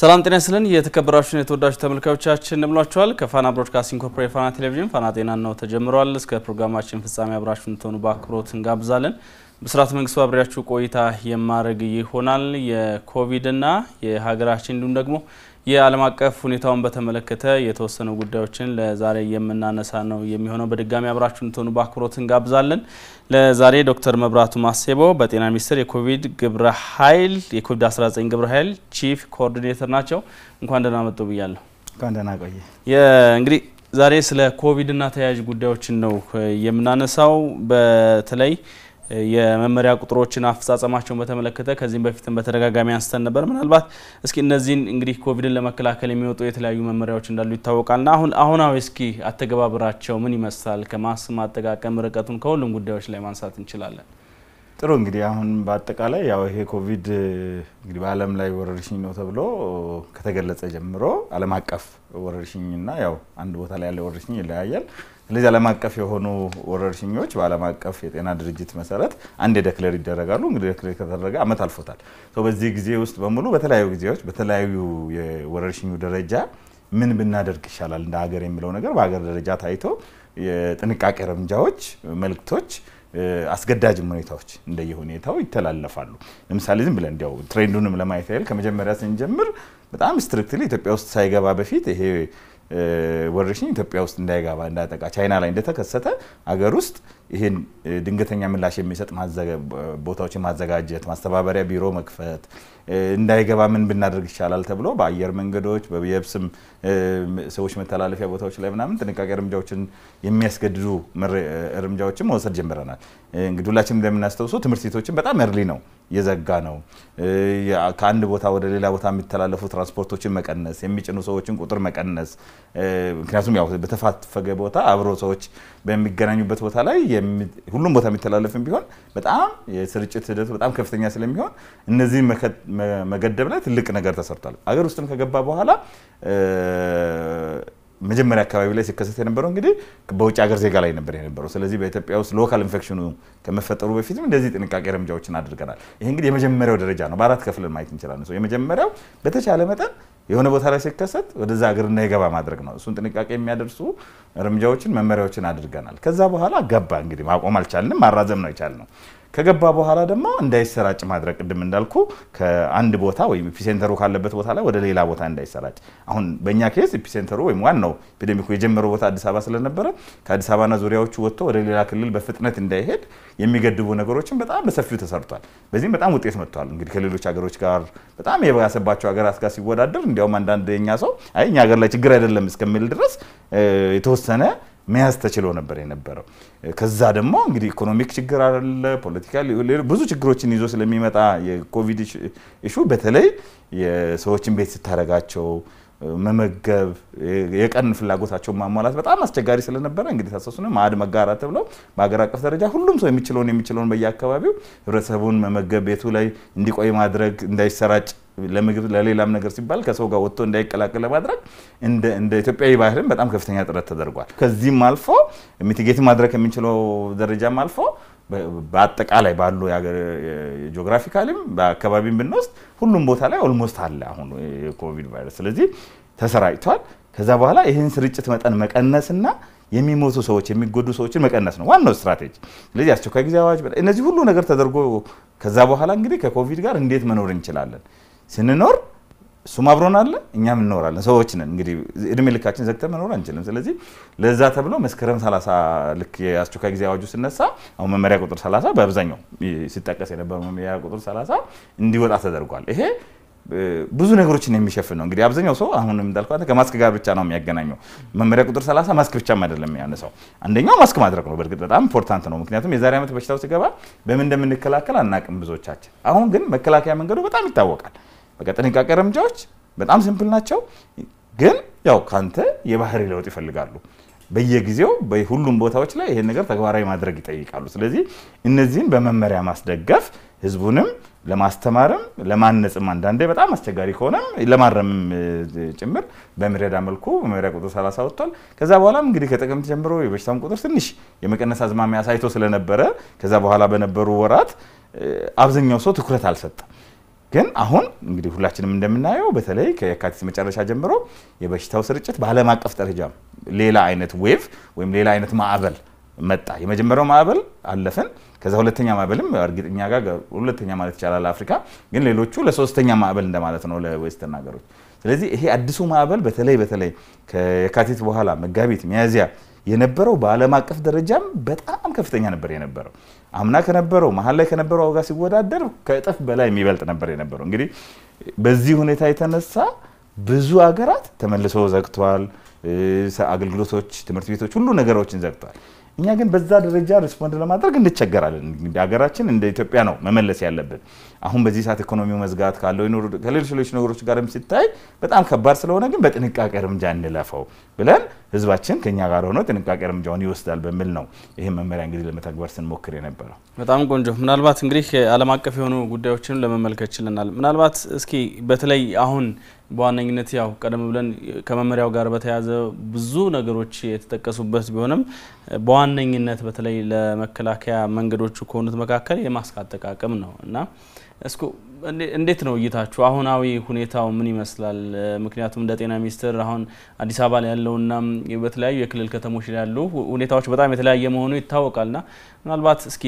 ሰላም ጤና ስልን የተከበራችሁ የተወዳጅ ተመልካዮቻችን እንደምሏችኋል። ከፋና ብሮድካስቲንግ ኮርፖሬት ፋና ቴሌቪዥን ፋና ጤና ነው ተጀምሯል። እስከ ፕሮግራማችን ፍጻሜ አብራችሁ እንድትሆኑ በአክብሮት እንጋብዛለን። ብስራት መንግስቱ አብሬያችሁ ቆይታ የማድረግ ይሆናል። የኮቪድና የሀገራችን እንዲሁም ደግሞ የዓለም አቀፍ ሁኔታውን በተመለከተ የተወሰኑ ጉዳዮችን ለዛሬ የምናነሳ ነው የሚሆነው። በድጋሚ አብራችሁ እንድትሆኑ በአክብሮት እንጋብዛለን። ለዛሬ ዶክተር መብራቱ ማሴቦ በጤና ሚኒስቴር የኮቪድ ግብረ ኃይል የኮቪድ-19 ግብረ ኃይል ቺፍ ኮኦርዲኔተር ናቸው። እንኳን ደህና መጡ ብያለሁ። እንኳን ደህና ቆየ። እንግዲህ ዛሬ ስለ ኮቪድና ተያያዥ ጉዳዮችን ነው የምናነሳው በተለይ የመመሪያ ቁጥሮችን አፈጻጸማቸውን በተመለከተ ከዚህም በፊትም በተደጋጋሚ አንስተን ነበር። ምናልባት እስኪ እነዚህን እንግዲህ ኮቪድን ለመከላከል የሚወጡ የተለያዩ መመሪያዎች እንዳሉ ይታወቃል ና አሁን አሁናዊ እስኪ አተገባበራቸው ምን ይመስላል? ከማስክ አጠቃቀም ርቀቱን ከሁሉም ጉዳዮች ላይ ማንሳት እንችላለን። ጥሩ እንግዲህ አሁን በአጠቃላይ ያው ይሄ ኮቪድ እንግዲህ በዓለም ላይ ወረርሽኝ ነው ተብሎ ከተገለጸ ጀምሮ ዓለም አቀፍ ወረርሽኝና ያው አንድ ቦታ ላይ ያለ ወረርሽኝ ይለያያል። ስለዚህ ዓለም አቀፍ የሆኑ ወረርሽኞች በዓለም አቀፍ የጤና ድርጅት መሰረት አንድ የደክለር ይደረጋሉ። እንግዲህ ደክለር ከተደረገ ዓመት አልፎታል። በዚህ ጊዜ ውስጥ በሙሉ በተለያዩ ጊዜዎች በተለያዩ የወረርሽኙ ደረጃ ምን ብናደርግ ይሻላል እንደ ሀገር የሚለው ነገር በሀገር ደረጃ ታይቶ የጥንቃቄ እርምጃዎች፣ መልክቶች አስገዳጅም ሁኔታዎች እንደየሁኔታው ይተላለፋሉ። ለምሳሌ ዝም ብለን እንዲያው ትሬንዱንም ለማየት ያህል ከመጀመሪያ ስንጀምር በጣም ስትሪክትሊ ኢትዮጵያ ውስጥ ሳይገባ በፊት ይሄ ወረርሽኝ ኢትዮጵያ ውስጥ እንዳይገባ እንዳጠቃ ቻይና ላይ እንደተከሰተ አገር ውስጥ ይህን ድንገተኛ ምላሽ የሚሰጥ ቦታዎችን ማዘጋጀት፣ ማስተባበሪያ ቢሮ መክፈት እንዳይገባ ምን ብናደርግ ይቻላል ተብሎ በአየር መንገዶች በየብስም ሰዎች መተላለፊያ ቦታዎች ላይ ምናምን ጥንቃቄ እርምጃዎችን የሚያስገድዱ እርምጃዎችን መውሰድ ጀምረናል። እንግዲህ ሁላችን እንደምናስታውሰው ትምህርት ቤቶችን በጣም እርሊ ነው የዘጋ ነው። ከአንድ ቦታ ወደ ሌላ ቦታ የሚተላለፉ ትራንስፖርቶችን መቀነስ፣ የሚጭኑ ሰዎችን ቁጥር መቀነስ። ምክንያቱም ያው በተፋፈገ ቦታ አብሮ ሰዎች በሚገናኙበት ቦታ ላይ ሁሉም ቦታ የሚተላለፍም ቢሆን በጣም የስርጭት ሂደቱ በጣም ከፍተኛ ስለሚሆን እነዚህ መገደብ ላይ ትልቅ ነገር ተሰርቷል። አገር ውስጥም ከገባ በኋላ መጀመሪያ አካባቢ ላይ ሲከሰት የነበረው እንግዲህ በውጭ ሀገር ዜጋ ላይ ነበር የነበረው። ስለዚህ በኢትዮጵያ ውስጥ ሎካል ኢንፌክሽኑ ከመፈጠሩ በፊትም እንደዚህ ጥንቃቄ እርምጃዎችን አድርገናል። ይህ እንግዲህ የመጀመሪያው ደረጃ ነው። በአራት ከፍለን ማየት እንችላለን። ሰው የመጀመሪያው በተቻለ መጠን የሆነ ቦታ ላይ ሲከሰት ወደዛ ሀገር እንዳይገባ ማድረግ ነው። እሱን ጥንቃቄ የሚያደርሱ እርምጃዎችን መመሪያዎችን አድርገናል። ከዛ በኋላ ገባ እንግዲህ ማቆም አልቻልንም፣ ማራዘም ነው የቻልነው። ከገባ በኋላ ደግሞ እንዳይሰራጭ ማድረግ ቅድም እንዳልኩ ከአንድ ቦታ ወይም ኢፒሴንተሩ ካለበት ቦታ ላይ ወደ ሌላ ቦታ እንዳይሰራጭ። አሁን በእኛ ኬስ ኢፒሴንተሩ ወይም ዋናው ኤፒዴሚኩ የጀመረው ቦታ አዲስ አበባ ስለነበረ ከአዲስ አበባና ዙሪያዎቹ ወጥቶ ወደ ሌላ ክልል በፍጥነት እንዳይሄድ የሚገድቡ ነገሮችን በጣም በሰፊው ተሰርቷል። በዚህም በጣም ውጤት መጥቷል። እንግዲህ ከሌሎች ሀገሮች ጋር በጣም የባሰባቸው ሀገራት ጋር ሲወዳደር እንዲያውም አንዳንድ የኛ ሰው አይ እኛ ሀገር ላይ ችግር አይደለም እስከሚል ድረስ የተወሰነ መያዝ ተችሎ ነበር የነበረው። ከዛ ደግሞ እንግዲህ ኢኮኖሚክ ችግር አለ፣ ፖለቲካ፣ ብዙ ችግሮችን ይዞ ስለሚመጣ የኮቪድ ኢሹ በተለይ የሰዎችን ቤት ስታረጋቸው መመገብ፣ የቀን ፍላጎታቸውን ማሟላት በጣም አስቸጋሪ ስለነበረ እንግዲህ ታሰሱን ማዕድ መጋራት ተብሎ በሀገር አቀፍ ደረጃ ሁሉም ሰው የሚችለውን የሚችለውን በየአካባቢው ህብረተሰቡን መመገብ፣ ቤቱ ላይ እንዲቆይ ማድረግ፣ እንዳይሰራጭ ለምግብ ለሌላም ነገር ሲባል ከሰው ጋር ወጥቶ እንዳይቀላቀል ለማድረግ እንደ ኢትዮጵያዊ ባህልም በጣም ከፍተኛ ጥረት ተደርጓል። ከዚህም አልፎ ሚቲጌት ማድረግ የሚችለው ደረጃም አልፎ በአጠቃላይ ባሉ ጂኦግራፊካሊም በአካባቢም ብንወስድ ሁሉም ቦታ ላይ ኦልሞስት አለ አሁን የኮቪድ ቫይረስ። ስለዚህ ተሰራጭቷል። ከዛ በኋላ ይህን ስርጭት መጠን መቀነስና የሚሞቱ ሰዎች የሚጎዱ ሰዎችን መቀነስ ነው ዋናው ስትራቴጂ። ስለዚህ አስቸኳይ ጊዜ አዋጅ፣ እነዚህ ሁሉ ነገር ተደርጎ ከዛ በኋላ እንግዲህ ከኮቪድ ጋር እንዴት መኖር እንችላለን ስንኖር እሱም አብሮን አለ፣ እኛም እንኖራለን። ሰዎች ነን እንግዲህ እድሜ ልካችን ዘግተን መኖር አንችልም። ስለዚህ ለዛ ተብሎ መስከረም 30 ልክ የአስቸኳይ ጊዜ አዋጁ ስነሳ አሁን መመሪያ ቁጥር 30 በአብዛኛው ሲጠቀስ የነበረው መመሪያ ቁጥር 30 እንዲወጣ ተደርጓል። ይሄ ብዙ ነገሮችን የሚሸፍን ነው። እንግዲህ አብዛኛው ሰው አሁን እንዳልኳት ከማስክ ጋር ብቻ ነው የሚያገናኘው። መመሪያ ቁጥር 30 ማስክ ብቻም አይደለም የሚያነሳው። አንደኛው ማስክ ማድረግ ነው። በእርግጥ በጣም ኢምፖርታንት ነው። ምክንያቱም የዛሬ ዓመት በሽታው ሲገባ በምን እንደምንከላከል አናቅም ብዙዎቻችን። አሁን ግን መከላከያ መንገዱ በጣም ይታወቃል። በቃ ጥንቃቄ እርምጃዎች በጣም ሲምፕል ናቸው፣ ግን ያው ካንተ የባህሪ ለውጥ ይፈልጋሉ። በየጊዜው ሁሉም ቦታዎች ላይ ይሄን ነገር ተግባራዊ ማድረግ ይጠይቃሉ። ስለዚህ እነዚህን በመመሪያ ማስደገፍ ህዝቡንም ለማስተማርም ለማነጽም አንዳንዴ በጣም አስቸጋሪ ከሆነም ለማረምም ጭምር በሚረዳ መልኩ መመሪያ ቁጥር 30 ወጥቷል። ከዛ በኋላም እንግዲህ ከጥቅምት ጀምሮ የበሽታን ቁጥር ትንሽ የመቀነስ አዝማሚያ ሳይቶ ስለነበረ ከዛ በኋላ በነበሩ ወራት አብዛኛው ሰው ትኩረት አልሰጠም። ግን አሁን እንግዲህ ሁላችንም እንደምናየው በተለይ ከየካቲት መጨረሻ ጀምሮ የበሽታው ስርጭት በዓለም አቀፍ ደረጃ ሌላ አይነት ዌቭ ወይም ሌላ አይነት ማዕበል መጣ። የመጀመሪያው ማዕበል አለፍን። ከዛ ሁለተኛ ማዕበልም እርግጠኛ ጋር ሁለተኛ ማለት ይቻላል አፍሪካ ግን ሌሎቹ ለሶስተኛ ማዕበል እንደማለት ነው ለዌስተርን ሀገሮች ስለዚህ ይሄ አዲሱ ማዕበል በተለይ በተለይ ከየካቲት በኋላ መጋቢት፣ ሚያዝያ የነበረው በዓለም አቀፍ ደረጃም በጣም ከፍተኛ ነበር የነበረው። አምና ከነበረው መሀል ላይ ከነበረው ዋጋ ሲወዳደር ከእጥፍ በላይ የሚበልጥ ነበር የነበረው። እንግዲህ በዚህ ሁኔታ የተነሳ ብዙ ሀገራት ተመልሶ ዘግተዋል። አገልግሎቶች፣ ትምህርት ቤቶች፣ ሁሉ ነገሮችን ዘግተዋል። እኛ ግን በዛ ደረጃ ሪስፖንድ ለማድረግ እንቸገራለን። ሀገራችን እንደ ኢትዮጵያ ነው መመለስ ያለብን። አሁን በዚህ ሰዓት ኢኮኖሚው መዝጋት ካለው ከሌሎች ሌሎች ነገሮች ጋርም ሲታይ በጣም ከባድ ስለሆነ ግን በጥንቃቄ እርምጃ እንለፈው ብለን ህዝባችን ከኛ ጋር ሆኖ ጥንቃቄ እርምጃውን ይወስዳል በሚል ነው ይህ መመሪያ እንግዲህ ለመተግበር ስንሞክር የነበረው። በጣም ቆንጆ። ምናልባት እንግዲህ ዓለም አቀፍ የሆኑ ጉዳዮችን ለመመልከት ችለናል። ምናልባት እስኪ በተለይ አሁን በዋነኝነት ያው ቀደም ብለን ከመመሪያው ጋር በተያያዘ ብዙ ነገሮች የተጠቀሱበት ቢሆንም በዋነኝነት በተለይ ለመከላከያ መንገዶቹ ከሆኑት መካከል የማስክ አጠቃቀም ነው እና እስኩ እንዴት ነው እይታችሁ? አሁናዊ ሁኔታው ምን ይመስላል? ምክንያቱም እንደ ጤና ሚኒስቴር አሁን አዲስ አበባ ላይ ያለውና በተለያዩ የክልል ከተሞች ላይ ያሉ ሁኔታዎች በጣም የተለያየ መሆኑ ይታወቃልና ምናልባት እስኪ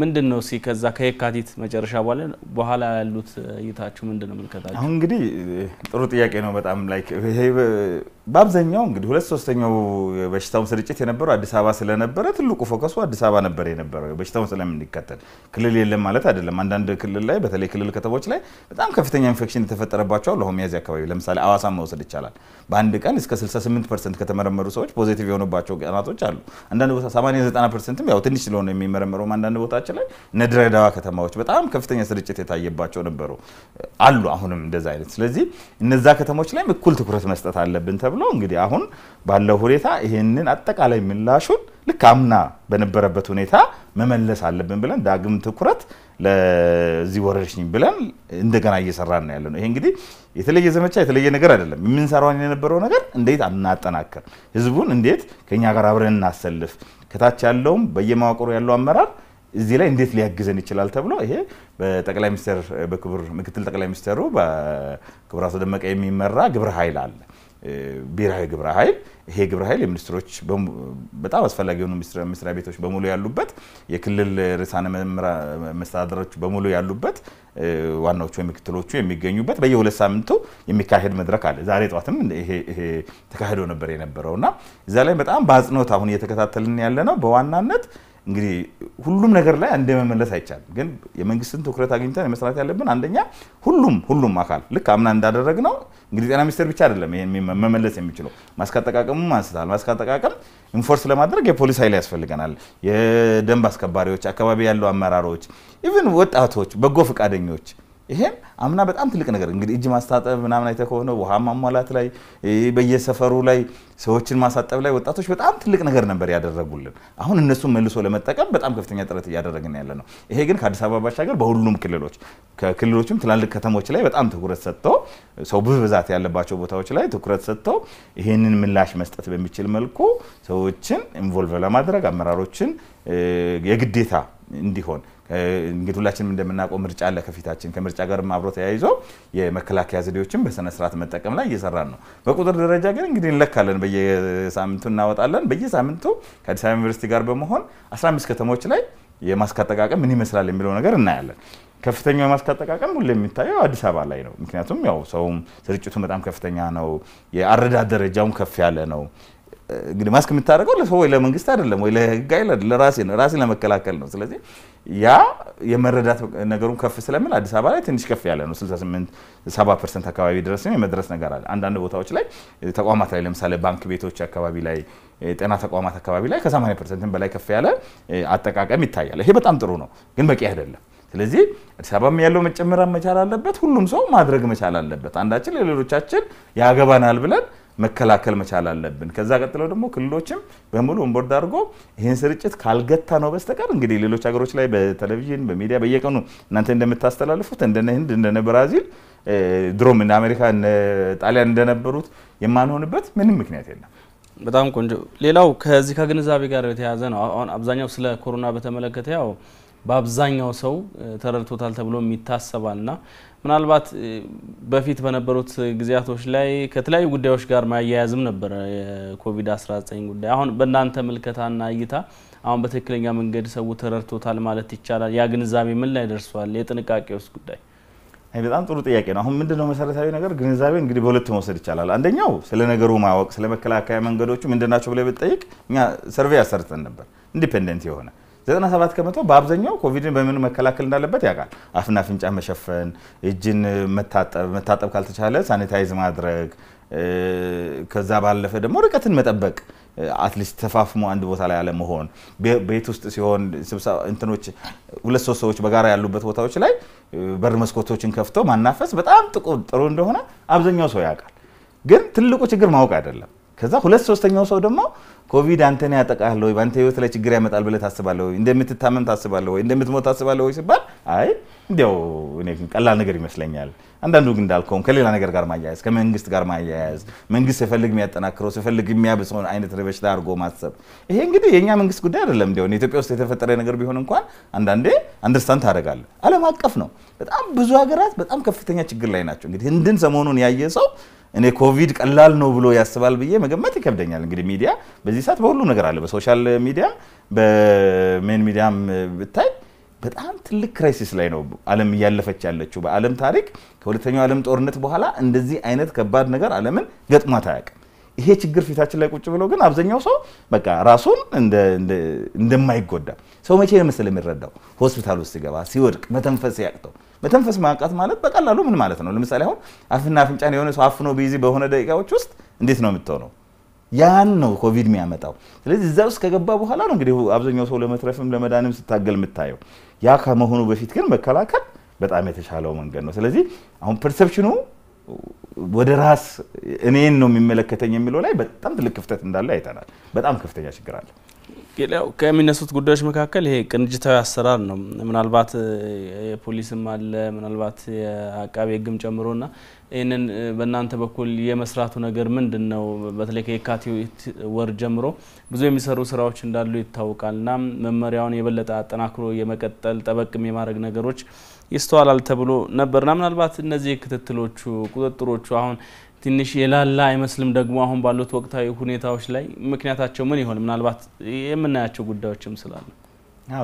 ምንድን ነው እስኪ ከዛ ከየካቲት መጨረሻ በኋላ በኋላ ያሉት እይታችሁ ምንድን ነው? ምልከታችሁ? አሁን እንግዲህ ጥሩ ጥያቄ ነው። በጣም ላይክ በአብዛኛው እንግዲህ ሁለት ሶስተኛው በሽታውን ስርጭት የነበረው አዲስ አበባ ስለነበረ ትልቁ ፎከሱ አዲስ አበባ ነበር የነበረው በሽታውን ስለምንከተል ክልል የለም ማለት አይደለም። አንዳንድ ክልል ላይ በተለይ ክልል ከተሞች ላይ በጣም ከፍተኛ ኢንፌክሽን የተፈጠረባቸው አሉ። አሁን ሚያዝያ አካባቢ ለምሳሌ አዋሳ መውሰድ ይቻላል። በአንድ ቀን እስከ 68 ፐርሰንት ከተመረመሩ ሰዎች ፖዚቲቭ የሆኑባቸው ቀናቶች አሉ። አንዳንድ ቦታ 89 ፐርሰንትም ያው ትንሽ ስለሆነ የሚመረመረው አንዳንድ ቦታችን ላይ እነ ከተማዎች በጣም ከፍተኛ ስርጭት የታየባቸው ነበሩ አሉ። አሁንም እንደዛ አይነት ስለዚህ እነዛ ከተሞች ላይም እኩል ትኩረት መስጠት አለብን ማቅረብ ነው። እንግዲህ አሁን ባለው ሁኔታ ይህንን አጠቃላይ ምላሹን ልክ አምና በነበረበት ሁኔታ መመለስ አለብን ብለን ዳግም ትኩረት ለዚህ ወረርሽኝ ብለን እንደገና እየሰራን ነው ያለ ነው። ይሄ እንግዲህ የተለየ ዘመቻ የተለየ ነገር አይደለም። የምንሰራውን የነበረው ነገር እንዴት እናጠናከር፣ ህዝቡን እንዴት ከኛ ጋር አብረን እናሰልፍ፣ ከታች ያለውም በየመዋቅሩ ያለው አመራር እዚህ ላይ እንዴት ሊያግዘን ይችላል ተብሎ ይሄ በጠቅላይ ሚኒስትር በክቡር ምክትል ጠቅላይ ሚኒስትሩ በክቡር አቶ ደመቀ የሚመራ ግብረ ኃይል አለ። ብሔራዊ ግብረ ኃይል ይሄ ግብረ ኃይል የሚኒስትሮች በጣም አስፈላጊ የሆኑ መስሪያ ቤቶች በሙሉ ያሉበት የክልል ርዕሳነ መስተዳደሮች በሙሉ ያሉበት ዋናዎቹ ምክትሎቹ የሚገኙበት በየሁለት ሳምንቱ የሚካሄድ መድረክ አለ። ዛሬ ጠዋትም ይሄ ተካሂዶ ነበር የነበረው እና እዛ ላይ በጣም በአጽንኦት አሁን እየተከታተልን ያለ ነው በዋናነት እንግዲህ ሁሉም ነገር ላይ አንዴ መመለስ አይቻልም። ግን የመንግስትን ትኩረት አግኝተን መስራት ያለብን አንደኛ ሁሉም ሁሉም አካል ልክ አምና እንዳደረግ ነው እንግዲህ ጤና ሚኒስቴር ብቻ አይደለም ይሄን መመለስ የሚችለው ማስክ አንስታል። ማስክ አጠቃቀም ኢንፎርስ ለማድረግ የፖሊስ ኃይል ያስፈልገናል። የደንብ አስከባሪዎች፣ አካባቢ ያለው አመራሮች፣ ኢቭን ወጣቶች፣ በጎ ፈቃደኞች ይሄም አምና በጣም ትልቅ ነገር እንግዲህ እጅ ማስታጠብ ምናምን አይተህ ከሆነ ውሃ ማሟላት ላይ በየሰፈሩ ላይ ሰዎችን ማሳጠብ ላይ ወጣቶች በጣም ትልቅ ነገር ነበር ያደረጉልን። አሁን እነሱን መልሶ ለመጠቀም በጣም ከፍተኛ ጥረት እያደረግን ያለ ነው። ይሄ ግን ከአዲስ አበባ ባሻገር በሁሉም ክልሎች ከክልሎችም ትላልቅ ከተሞች ላይ በጣም ትኩረት ሰጥቶ ሰው ብዛት ያለባቸው ቦታዎች ላይ ትኩረት ሰጥቶ ይሄንን ምላሽ መስጠት በሚችል መልኩ ሰዎችን ኢንቮልቭ ለማድረግ አመራሮችን የግዴታ እንዲሆን እንግዲህ ሁላችንም እንደምናውቀው ምርጫ አለ ከፊታችን። ከምርጫ ጋርም አብሮ ተያይዞ የመከላከያ ዘዴዎችን በስነ ስርዓት መጠቀም ላይ እየሰራን ነው። በቁጥር ደረጃ ግን እንግዲህ እንለካለን፣ በየሳምንቱ እናወጣለን። በየሳምንቱ ከአዲስ አበባ ዩኒቨርሲቲ ጋር በመሆን 15 ከተሞች ላይ የማስክ አጠቃቀም ምን ይመስላል የሚለው ነገር እናያለን። ከፍተኛው የማስክ አጠቃቀም ሁሌ የሚታየው አዲስ አበባ ላይ ነው። ምክንያቱም ያው ሰውም ስርጭቱ በጣም ከፍተኛ ነው። የአረዳድ ደረጃውም ከፍ ያለ ነው። እንግዲህ ማስክ የምታደርገው ለሰው ወይ ለመንግስት አይደለም ወይ ለህግ አይደለም ለራሴ ነው፣ ራሴን ለመከላከል ነው። ስለዚህ ያ የመረዳት ነገሩን ከፍ ስለሚል አዲስ አበባ ላይ ትንሽ ከፍ ያለ ነው። 68 70 ፐርሰንት አካባቢ ድረስ የመድረስ ነገር አለ። አንዳንድ ቦታዎች ላይ ተቋማት ላይ ለምሳሌ ባንክ ቤቶች አካባቢ ላይ፣ ጤና ተቋማት አካባቢ ላይ ከ80 ፐርሰንት በላይ ከፍ ያለ አጠቃቀም ይታያል። ይሄ በጣም ጥሩ ነው፣ ግን በቂ አይደለም። ስለዚህ አዲስ አበባም ያለው መጨመር መቻል አለበት። ሁሉም ሰው ማድረግ መቻል አለበት። አንዳችን ለሌሎቻችን ያገባናል ብለን መከላከል መቻል አለብን። ከዛ ቀጥለው ደግሞ ክልሎችም በሙሉ እንቦርድ አድርጎ ይህን ስርጭት ካልገታ ነው በስተቀር እንግዲህ ሌሎች ሀገሮች ላይ በቴሌቪዥን በሚዲያ በየቀኑ እናንተ እንደምታስተላልፉት እንደነ ህንድ እንደነ ብራዚል ድሮም እንደ አሜሪካ ጣሊያን እንደነበሩት የማንሆንበት ምንም ምክንያት የለም። በጣም ቆንጆ። ሌላው ከዚህ ከግንዛቤ ጋር የተያያዘ ነው። አሁን አብዛኛው ስለ ኮሮና በተመለከተ ያው በአብዛኛው ሰው ተረድቶታል ተብሎ ይታሰባልና ምናልባት በፊት በነበሩት ጊዜያቶች ላይ ከተለያዩ ጉዳዮች ጋር ማያያዝም ነበረ የኮቪድ-19 ጉዳይ። አሁን በእናንተ ምልከታና እይታ አሁን በትክክለኛ መንገድ ሰው ተረድቶታል ማለት ይቻላል? ያ ግንዛቤ ምን ላይ ደርሷል? የጥንቃቄ ውስጥ ጉዳይ በጣም ጥሩ ጥያቄ ነው። አሁን ምንድነው መሰረታዊ ነገር ግንዛቤ እንግዲህ በሁለት መውሰድ ይቻላል። አንደኛው ስለ ነገሩ ማወቅ ስለ መከላከያ መንገዶቹ ምንድናቸው ብለ ብጠይቅ እኛ ሰርቬይ አሰርተን ነበር ኢንዲፔንደንት የሆነ 97 ከመቶ በአብዛኛው ኮቪድን በምን መከላከል እንዳለበት ያውቃል። አፍና አፍንጫ መሸፈን፣ እጅን መታጠብ፣ ካልተቻለ ሳኒታይዝ ማድረግ፣ ከዛ ባለፈ ደግሞ ርቀትን መጠበቅ አትሊስት ተፋፍሞ አንድ ቦታ ላይ አለመሆን፣ ቤት ውስጥ ሲሆን ስብሰባ እንትኖች ሁለት ሶስት ሰዎች በጋራ ያሉበት ቦታዎች ላይ በር መስኮቶችን ከፍቶ ማናፈስ በጣም ጥሩ እንደሆነ አብዛኛው ሰው ያውቃል። ግን ትልቁ ችግር ማወቅ አይደለም። ከዛ ሁለት ሶስተኛው ሰው ደግሞ ኮቪድ አንተን ያጠቃለ ወይ በአንተ ህይወት ላይ ችግር ያመጣል ብለህ ታስባለህ ወይ እንደምትታመም ታስባለህ ወይ እንደምትሞት ታስባለህ ወይ ሲባል አይ እንዲያው እኔ ቀላል ነገር ይመስለኛል። አንዳንዱ ግን እንዳልከውም ከሌላ ነገር ጋር ማያያዝ፣ ከመንግስት ጋር ማያያዝ፣ መንግስት ሲፈልግ የሚያጠናክረው ሲፈልግ የሚያብሰውን አይነት በሽታ አድርጎ ማሰብ። ይሄ እንግዲህ የእኛ መንግስት ጉዳይ አይደለም። እንዲያው ኢትዮጵያ ውስጥ የተፈጠረ ነገር ቢሆን እንኳን አንዳንዴ አንደርስታንድ ታደርጋለህ። ዓለም አቀፍ ነው። በጣም ብዙ ሀገራት በጣም ከፍተኛ ችግር ላይ ናቸው። እንግዲህ ህንድን ሰሞኑን ያየ ሰው እኔ ኮቪድ ቀላል ነው ብሎ ያስባል ብዬ መገመት ይከብደኛል። እንግዲህ ሚዲያ በዚህ ሰዓት በሁሉም ነገር አለ። በሶሻል ሚዲያ በሜን ሚዲያም ብታይ በጣም ትልቅ ክራይሲስ ላይ ነው ዓለም እያለፈች ያለችው። በዓለም ታሪክ ከሁለተኛው ዓለም ጦርነት በኋላ እንደዚህ አይነት ከባድ ነገር ዓለምን ገጥሟት አያውቅም። ይሄ ችግር ፊታችን ላይ ቁጭ ብሎ ግን አብዛኛው ሰው በቃ ራሱን እንደማይጎዳ ሰው መቼ ነው መሰለህ የሚረዳው? ሆስፒታል ውስጥ ሲገባ፣ ሲወድቅ፣ መተንፈስ ያቅተው መተንፈስ ማቃት ማለት በቀላሉ ምን ማለት ነው? ለምሳሌ አሁን አፍና አፍንጫን የሆነ ሰው አፍኖ ቢይዝ በሆነ ደቂቃዎች ውስጥ እንዴት ነው የምትሆነው? ያን ነው ኮቪድ የሚያመጣው። ስለዚህ እዛ ውስጥ ከገባ በኋላ ነው እንግዲህ አብዛኛው ሰው ለመትረፍም ለመዳንም ስታገል የምታየው። ያ ከመሆኑ በፊት ግን መከላከል በጣም የተሻለው መንገድ ነው። ስለዚህ አሁን ፐርሰፕሽኑ ወደ ራስ እኔን ነው የሚመለከተኝ የሚለው ላይ በጣም ትልቅ ክፍተት እንዳለ አይተናል። በጣም ከፍተኛ ችግር አለ። ከሚነሱት ጉዳዮች መካከል ይሄ ቅንጅታዊ አሰራር ነው። ምናልባት የፖሊስም አለ ምናልባት የአቃቤ ሕግም ና ይህንን በእናንተ በኩል የመስራቱ ነገር ምንድን ነው? በተለይ ከየካቲት ወር ጀምሮ ብዙ የሚሰሩ ስራዎች እንዳሉ ይታወቃል ና መመሪያውን የበለጠ አጠናክሮ የመቀጠል ጠበቅም የማድረግ ነገሮች ይስተዋላል ተብሎ ና ምናልባት እነዚህ ክትትሎቹ፣ ቁጥጥሮቹ አሁን ትንሽ የላላ አይመስልም ደግሞ አሁን ባሉት ወቅታዊ ሁኔታዎች ላይ ምክንያታቸው ምን ይሆን? ምናልባት የምናያቸው ጉዳዮችም ስላሉ።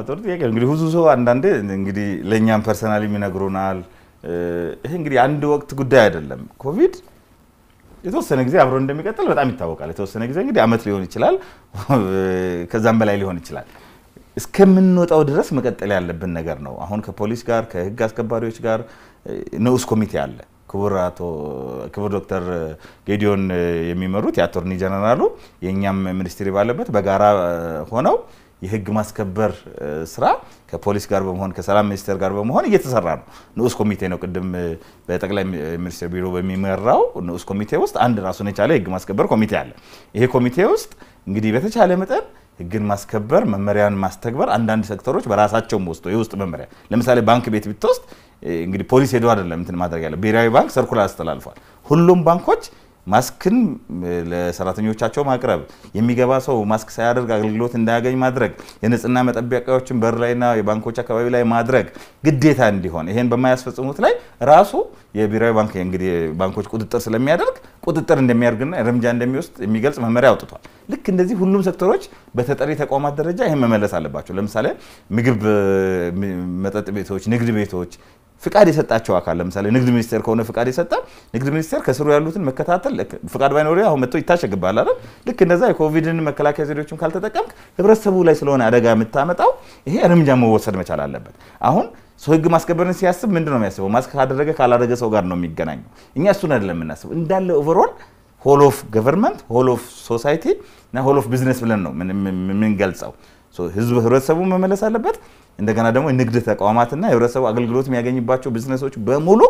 ጥሩ ጥያቄ። እንግዲህ ብዙ ሰው አንዳንዴ እንግዲህ ለእኛም ፐርሰናል ይነግሩናል። ይሄ እንግዲህ አንድ ወቅት ጉዳይ አይደለም። ኮቪድ የተወሰነ ጊዜ አብሮ እንደሚቀጥል በጣም ይታወቃል። የተወሰነ ጊዜ እንግዲህ አመት ሊሆን ይችላል፣ ከዛም በላይ ሊሆን ይችላል። እስከምንወጣው ድረስ መቀጠል ያለብን ነገር ነው። አሁን ከፖሊስ ጋር ከህግ አስከባሪዎች ጋር ንዑስ ኮሚቴ አለ ክቡር ክቡር ዶክተር ጌዲዮን የሚመሩት የአቶርኒ ጀነራሉ የእኛም ሚኒስትሪ ባለበት በጋራ ሆነው የህግ ማስከበር ስራ ከፖሊስ ጋር በመሆን ከሰላም ሚኒስቴር ጋር በመሆን እየተሰራ ነው። ንዑስ ኮሚቴ ነው። ቅድም በጠቅላይ ሚኒስትር ቢሮ በሚመራው ንዑስ ኮሚቴ ውስጥ አንድ ራሱን የቻለ የህግ ማስከበር ኮሚቴ አለ። ይሄ ኮሚቴ ውስጥ እንግዲህ በተቻለ መጠን ህግን ማስከበር፣ መመሪያን ማስተግበር አንዳንድ ሴክተሮች በራሳቸውም ወስዶ የውስጥ መመሪያ ለምሳሌ ባንክ ቤት ብትወስድ እንግዲህ ፖሊስ ሄዶ አይደለም እንትን ማድረግ ያለው ብሔራዊ ባንክ ሰርኩላር አስተላልፏል። ሁሉም ባንኮች ማስክን ለሰራተኞቻቸው ማቅረብ፣ የሚገባ ሰው ማስክ ሳያደርግ አገልግሎት እንዳያገኝ ማድረግ፣ የንጽህና መጠበቂያዎችን በር ላይና የባንኮች አካባቢ ላይ ማድረግ ግዴታ እንዲሆን ይሄን በማያስፈጽሙት ላይ ራሱ የብሔራዊ ባንክ እንግዲህ ባንኮች ቁጥጥር ስለሚያደርግ ቁጥጥር እንደሚያደርግና እርምጃ እንደሚወስድ የሚገልጽ መመሪያ አውጥቷል። ልክ እንደዚህ ሁሉም ሴክተሮች በተጠሪ ተቋማት ደረጃ ይህን መመለስ አለባቸው። ለምሳሌ ምግብ፣ መጠጥ ቤቶች፣ ንግድ ቤቶች፣ ፍቃድ የሰጣቸው አካል ለምሳሌ ንግድ ሚኒስቴር ከሆነ ፍቃድ የሰጠ ንግድ ሚኒስቴር ከስሩ ያሉትን መከታተል ፍቃድ ባይኖር አሁን መጥቶ ይታሸግባል አይደል? ልክ እንደዛ የኮቪድን መከላከያ ዘዴዎችን ካልተጠቀምክ ህብረተሰቡ ላይ ስለሆነ አደጋ የምታመጣው ይሄ እርምጃ መወሰድ መቻል አለበት። አሁን ሰው ህግ ማስከበርን ሲያስብ ምንድን ነው የሚያስበው? ማስክ ካደረገ ካላደረገ ሰው ጋር ነው የሚገናኘው። እኛ እሱን አይደለም የምናስበው እንዳለ ኦቨሮል ሆል ኦፍ ገቨርንመንት ሆል ኦፍ ሶሳይቲ እና ሆል ኦፍ ቢዝነስ ብለን ነው የምንገልጸው። ህዝብ ህብረተሰቡ መመለስ አለበት። እንደገና ደግሞ የንግድ ተቋማትና የህብረተሰቡ አገልግሎት የሚያገኝባቸው ቢዝነሶች በሙሉ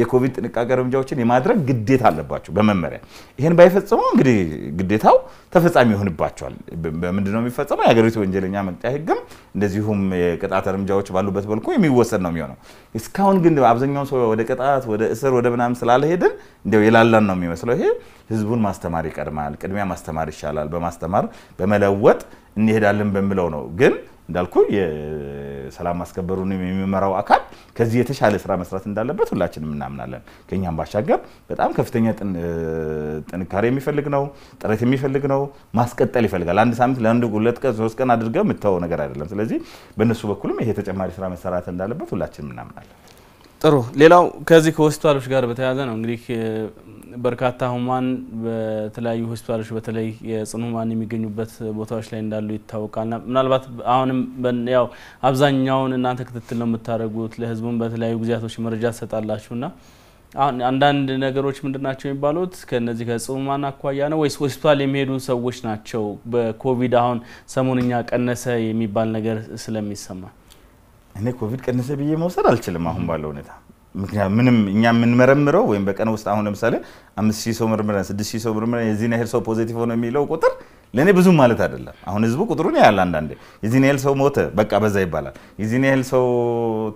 የኮቪድ ጥንቃቄ እርምጃዎችን የማድረግ ግዴታ አለባቸው በመመሪያ። ይህን ባይፈጽሙ እንግዲህ ግዴታው ተፈጻሚ ይሆንባቸዋል። በምንድነው የሚፈጸመው? የሀገሪቱ ወንጀለኛ መቅጫ ህግም እንደዚሁም የቅጣት እርምጃዎች ባሉበት መልኩ የሚወሰድ ነው የሚሆነው። እስካሁን ግን አብዛኛውን ሰው ወደ ቅጣት፣ ወደ እስር፣ ወደ ምናምን ስላልሄድን እንዲያው የላላን ነው የሚመስለው። ይሄ ህዝቡን ማስተማር ይቀድማል። ቅድሚያ ማስተማር ይሻላል። በማስተማር በመለወጥ እንሄዳለን በሚለው ነው ግን እንዳልኩ የሰላም ማስከበሩን የሚመራው አካል ከዚህ የተሻለ ስራ መስራት እንዳለበት ሁላችንም እናምናለን። ከኛም ባሻገር በጣም ከፍተኛ ጥንካሬ የሚፈልግ ነው፣ ጥረት የሚፈልግ ነው፣ ማስቀጠል ይፈልጋል። አንድ ሳምንት ለአንድ ሁለት ቀን ሶስት ቀን አድርገው የምታወው ነገር አይደለም። ስለዚህ በእነሱ በኩልም ይሄ ተጨማሪ ስራ መሰራት እንዳለበት ሁላችንም እናምናለን። ጥሩ ሌላው ከዚህ ከሆስፒታሎች ጋር በተያያዘ ነው እንግዲህ በርካታ ህሙማን በተለያዩ ሆስፒታሎች በተለይ የጽኑ ህሙማን የሚገኙበት ቦታዎች ላይ እንዳሉ ይታወቃል ምናልባት አሁንም ያው አብዛኛውን እናንተ ክትትል ነው የምታደርጉት ለህዝቡም በተለያዩ ጊዜያቶች መረጃ ትሰጣላችሁ አሁን አንዳንድ ነገሮች ምንድን ናቸው የሚባሉት ከነዚህ ከጽኑ ህሙማን አኳያ ነው ወይስ ሆስፒታል የሚሄዱ ሰዎች ናቸው በኮቪድ አሁን ሰሞንኛ ቀነሰ የሚባል ነገር ስለሚሰማ እኔ ኮቪድ ቀነሰ ብዬ መውሰድ አልችልም አሁን ባለው ሁኔታ። ምክንያቱ ምንም እኛ የምንመረምረው ወይም በቀን ውስጥ አሁን ለምሳሌ አምስት ሺህ ሰው ምርምረን ስድስት ሺህ ሰው ምርምረን የዚህን ያህል ሰው ፖዚቲቭ ሆነ የሚለው ቁጥር ለእኔ ብዙ ማለት አይደለም። አሁን ህዝቡ ቁጥሩን ያህል አንዳንዴ የዚህን ያህል ሰው ሞተ በቃ በዛ ይባላል። የዚህን ያህል ሰው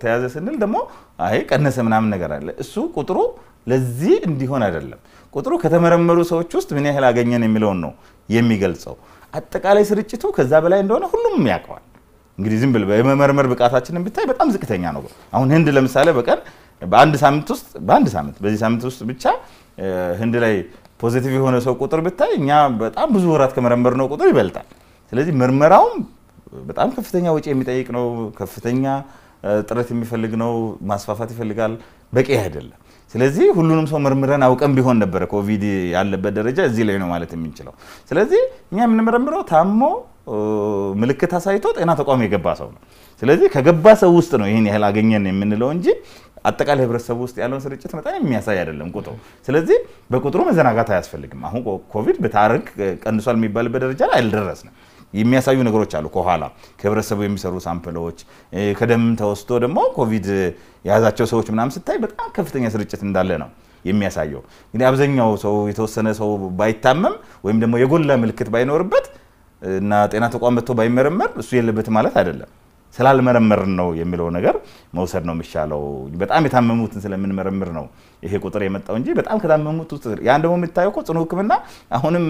ተያዘ ስንል ደግሞ አይ ቀነሰ ምናምን ነገር አለ። እሱ ቁጥሩ ለዚህ እንዲሆን አይደለም። ቁጥሩ ከተመረመሩ ሰዎች ውስጥ ምን ያህል አገኘን የሚለውን ነው የሚገልጸው። አጠቃላይ ስርጭቱ ከዛ በላይ እንደሆነ ሁሉም ያውቀዋል። እንግዲህ ዝም ብለህ የመመርመር ብቃታችንን ብታይ በጣም ዝቅተኛ ነው። አሁን ህንድ ለምሳሌ በቀን በአንድ ሳምንት ውስጥ በአንድ ሳምንት በዚህ ሳምንት ውስጥ ብቻ ህንድ ላይ ፖዚቲቭ የሆነ ሰው ቁጥር ብታይ እኛ በጣም ብዙ ወራት ከመረመር ነው ቁጥር ይበልጣል። ስለዚህ ምርመራውም በጣም ከፍተኛ ወጪ የሚጠይቅ ነው። ከፍተኛ ጥረት የሚፈልግ ነው። ማስፋፋት ይፈልጋል። በቂ አይደለም። ስለዚህ ሁሉንም ሰው መርምረን አውቀን ቢሆን ነበረ ኮቪድ ያለበት ደረጃ እዚህ ላይ ነው ማለት የምንችለው። ስለዚህ እኛ የምንመረምረው ታሞ ምልክት አሳይቶ ጤና ተቋም የገባ ሰው ነው። ስለዚህ ከገባ ሰው ውስጥ ነው ይህን ያህል አገኘን የምንለው እንጂ አጠቃላይ ህብረተሰቡ ውስጥ ያለውን ስርጭት መጠን የሚያሳይ አይደለም ቁጥሩ። ስለዚህ በቁጥሩ መዘናጋት አያስፈልግም። አሁን ኮቪድ በታሪክ ቀንሷል የሚባልበት ደረጃ ላይ አልደረስንም። የሚያሳዩ ነገሮች አሉ። ከኋላ ከህብረተሰቡ የሚሰሩ ሳምፕሎች ከደም ተወስቶ ደግሞ ኮቪድ የያዛቸው ሰዎች ምናምን ስታይ በጣም ከፍተኛ ስርጭት እንዳለ ነው የሚያሳየው። እንግዲህ አብዛኛው ሰው የተወሰነ ሰው ባይታመም ወይም ደግሞ የጎላ ምልክት ባይኖርበት እና ጤና ተቋም መጥቶ ባይመረመር እሱ የለበትም ማለት አይደለም። ስላልመረመርን ነው የሚለው ነገር መውሰድ ነው የሚሻለው። በጣም የታመሙትን ስለምንመረምር ነው ይሄ ቁጥር የመጣው እንጂ በጣም ከታመሙት ውስጥ ያን ደግሞ የሚታየው እኮ ጽኑ ሕክምና አሁንም